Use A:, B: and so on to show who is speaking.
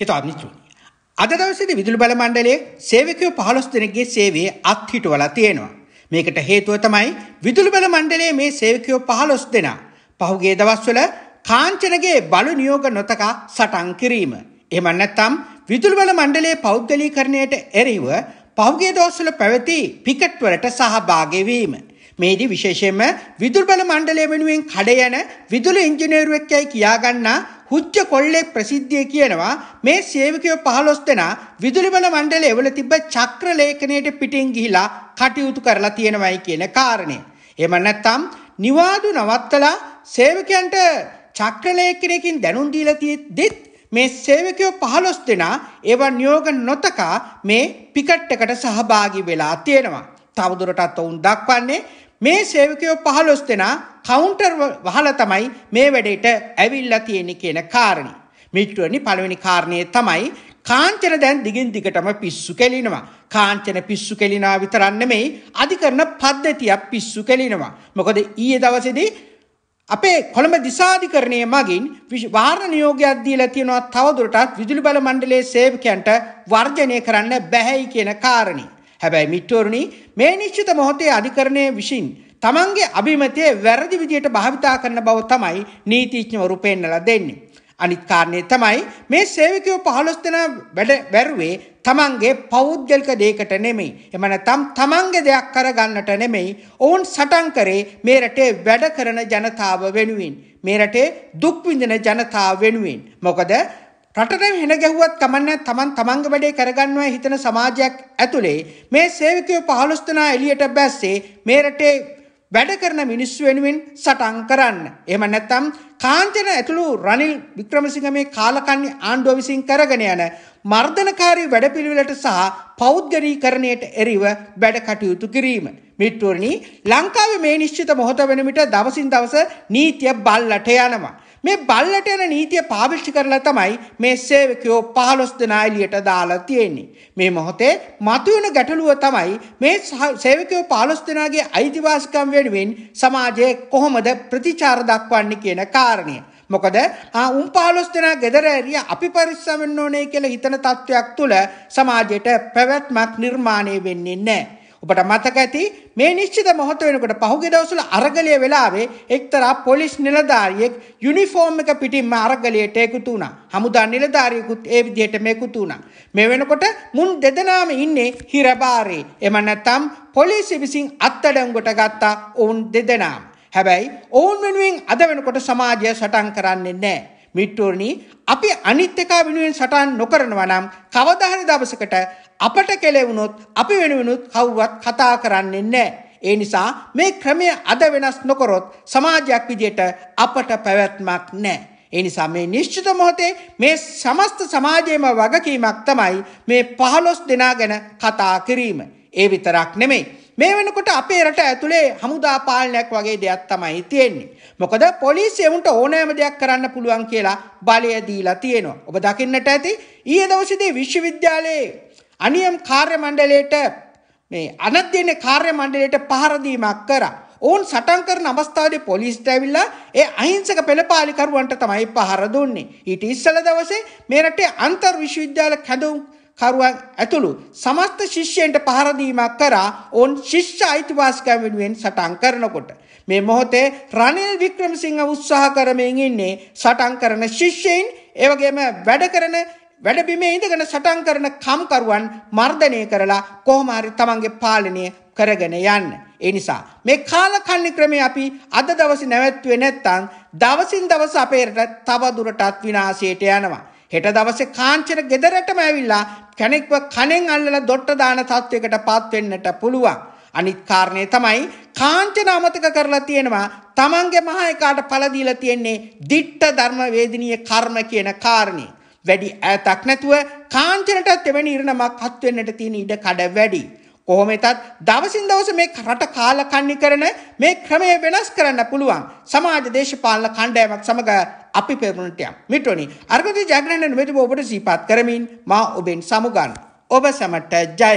A: හිතවත් අද දවසේදී විදුලි බල මණ්ඩලයේ සේවකයෝ 15 දෙනෙක්ගේ සේවයේ අත්හිටුවලා තියෙනවා. මේකට හේතුව තමයි විදුලි බල මණ්ඩලයේ මේ සේවකයෝ 15 දෙනා පහුගිය දවස්වල කාංචනගේ බලු නියෝග නොතකා සටන් කිරීම. එහෙම නැත්නම් විදුලි බල මණ්ඩලයේ පෞද්ගලීකරණයට එරෙහිව පහුගිය දවස්වල පැවති පිකට් වලට සහභාගී වීම. මේදී විශේෂයෙන්ම විදුලි බල මණ්ඩලය වෙනුවෙන් කඩ යන විදුලි ඉංජිනේරුවෙක් යයි කියාගන්නා හුච්ච කොල්ලේ ප්‍රසිද්ධිය කියනවා මේ සේවකයෝ පහළොස් දෙනා විදුලිබල මණ්ඩලය එවල තිබ්බ චක්‍ර ලේඛනයට පිටින් ගිහිලා කටයුතු කරලා තියෙනවයි කියන කාරණය. එහෙම නැත්නම් නිවාදු නවත්තලා සේවකයන්ට චක්‍ර ලේඛනයකින් දැනුම් දීලා තියෙද්දිත් මේ සේවකයෝ පහළොස් දෙනා ඒවා නියෝග නොතකා මේ පිකට් එකට සහභාගී වෙලා තියෙනවා. තවදුරටත් ඔවුන් දක්වන්නේ මේ සේවකයෝ 15 දෙනා කවුන්ටර් වහලා තමයි මේ වැඩේට ඇවිල්ලා තියෙන්නේ කියන කාරණේ. මිට්ටුවනි පළවෙනි කාරණය තමයි කාංචන දැන් දිගින් දිගටම පිස්සු කෙලිනවා. කාංචන පිස්සු කෙලිනා විතරක් නෙමෙයි අධිකරණ පද්ධතියක් පිස්සු කෙලිනවා. මොකද ඊයේ දවසේදී අපේ කොළඹ දිසාධිකරණය මගින් වාරණ නියෝගයක් දීලා තියෙනවා තවදුරටත් විදුලි බල මණ්ඩලයේ සේවකයන්ට වර්ජනය කරන්න බැහැයි කියන කාරණේ. හැබැයි මිත්‍රෝරුණි මේ නිශ්චිත මොහොතේ අධිකරණය විසින් තමන්ගේ අභිමතය වැරදි විදියට භාවිතා කරන බව තමයි නීතිඥවරු පෙන්නලා දෙන්නේ. අනිත් කාරණය තමයි මේ සේවකයෝ පහළොස් දෙනා වැඩ වැරුවේ තමන්ගේ පෞද්ගලික දෙයකට නෙමෙයි. එමන තම් තමන්ගේ දෙයක් කරගන්නට නෙමෙයි. ඔවුන් සටන් කරේ මේ රටේ වැඩ කරන ජනතාව වෙනුවෙන්. මේ රටේ දුක් විඳින ජනතාව වෙනුවෙන්. මොකද රටට හෙන ගැහුවත් කමන්න තමන් තමන්ග වැඩේ කරගන්නවා හිතන සමාජයක් ඇතුළේ මේ සේවකයෝ පහළොස්තනා එලියට බැස්සේ මේ රටේ වැඩ කරන මිනිස්සු වෙනුවෙන් සටන් කරන්න. එහෙම නැත්නම් කාංචන ඇතුළු රනිල් වික්‍රමසිංහ මේ කාලකන්ණි ආණ්ඩුව විසින් කරගෙන යන මර්ධනකාරී වැඩපිළිවෙලට සහ පෞද්ගලීකරණයට එරිව වැඩ කටයුතු කිරීම. මිත්‍රෝනි ලංකාවේ මේ නිශ්චිත මොහොත වෙන විට දවසින් දවස නීතිය බල්ලට යනවා. මේ බල්ලට එන නීතිය පාවිච්චි කරලා තමයි මේ සේවකයෝ 15 දෙනා එළියට දාලා තියෙන්නේ. මේ මොහොතේ මතුවෙන ගැටලුව තමයි මේ සේවකයෝ 15 දෙනාගේ අයිතිවාසිකම් වෙනුවෙන් සමාජයේ කොහොමද ප්‍රතිචාර දක්වන්නේ කියන කාරණය. මොකද උන් පාලොස් දෙනා ගෙදර ඇරිය අපි පරිස්සම් වෙන්න ඕනේ කියලා හිතන තත්වයක් තුළ සමාජයට පැවැත්මක් නිර්මාණය වෙන්නේ නැහැ. ඔබට මතක ඇති මේ නිශ්චිත මොහොත වෙනකොට පහුගිය දවස්වල අරගලිය වෙලාවේ එක්තරා පොලිස් නිලධාරියෙක් යුනිෆෝම් එක පිටින්ම අරගලියට එකතු වුණා. හමුදා නිලධාරියෙකුත් ඒ විදිහට මේකුතු වුණා. මේ වෙනකොට මුන් දෙදෙනාම ඉන්නේ හිරබාරේ. එම නැත්තම් පොලිසිය විසින් අත්අඩංගුවට ගත්තා ඔවුන් දෙදෙනාම. හැබැයි ඔවුන් වෙනුවෙන් අද වෙනකොට සමාජය සටන් කරන්නේ නැහැ. මිට්ටෝරණී අපි අනිත් එකා වෙනුවෙන් සටහන් නොකරනවා නම් කවදා හරි දවසකට අපට කෙලෙවුනොත් අපි වෙනුවෙනුත් කවුවත් කතා කරන්නේ නැහැ. ඒ නිසා මේ ක්‍රමය අද වෙනස් නොකරොත් සමාජයක් විදියට අපට පැවැත්මක් නැහැ. ඒ නිසා මේ නිශ්චිත මොහොතේ මේ සමස්ත සමාජයේම වගකීමක් තමයි මේ 15 දෙනා ගැන කතා කිරීම. ඒ විතරක් නෙමෙයි මේ වෙනකොට අපේ රට ඇතුලේ හමුදා පාලනයක් වගේ දෙයක් තමයි තියෙන්නේ. මොකද පොලිසිය උන්ට ඕනෑම දෙයක් කරන්න පුළුවන් කියලා බලය දීලා තියෙනවා. ඔබ දකින්නට ඇති ඊයේ දවසේදී විශ්වවිද්‍යාලයේ අනියම් කාර්ය මණ්ඩලයට මේ අනධ්‍යයන කාර්ය මණ්ඩලයට පහර දීමක් කරා. ඔවුන් සටන් කරන අවස්ථාවේ පොලිසියට ඇවිල්ලා ඒ අහිංසක පෙළපාලිකරුවන්ට තමයි පහර දුන්නේ. ඊට ඉස්සල දවසේ මේ රටේ අන්තර් විශ්වවිද්‍යාල කැඳවුම් කරුවන් ඇතුළු සමස්ත ශිෂ්‍යයන්ට පහර දීමක් කරා ඔවුන් ශිෂ්‍ය අයිතිවාසිකම් වෙනුවෙන් සටන් කරනකොට මේ මොහොතේ රනිල් වික්‍රමසිංහ උත්සාහ කරමින් ඉන්නේ සටන් කරන ශිෂ්‍යයින් ඒ වගේම වැඩ කරන වැඩබිමේ ඉඳගෙන සටන් කරන කම්කරුවන් මර්ධනය කරලා කොහොම හරි තමන්ගේ පාලනය කරගෙන යන්න. ඒ නිසා මේ කාලකන්ණි ක්‍රමය අපි අද දවසේ නැවැත්තුවේ නැත්නම් දවසින් දවස අපේ රට තව දුරටත් විනාශයට යනවා. හෙට දවසේ කාංචන ගෙදරටම ඇවිල්ලා කෙනෙක්ව කණෙන් අල්ලලා දොට්ට දාන තත්වයකටපත් වෙන්නට පුළුවන්. අනිත් කාරණේ තමයි කාංචන අමතක කරලා තියෙනවා තමන්ගේ මහ එකාට පළ දීලා තියෙන්නේ ditta dharma වේදිනිය කර්ම කියන කාරණේ. වැඩි ඈතක් නැතුව කාංචනටත් එවැනි ඉරණමක් හත් වෙන්නට තියෙන ඉඩ කඩ වැඩි. කොහොමෙතත් දවසින් දවස මේ රට කාලකන්ණි කරන මේ ක්‍රමය වෙනස් කරන්න පුළුවන් සමාජ දේශපාලන කණ්ඩායමක් සමග අපි පෙරමුණට යම්. මිටොනි අර්ගදී ජයග්‍රහණ නිමිති ඔබට සිහිපත් කරමින් මා ඔබෙන් සමුගන්නවා. ඔබ සැමට ජය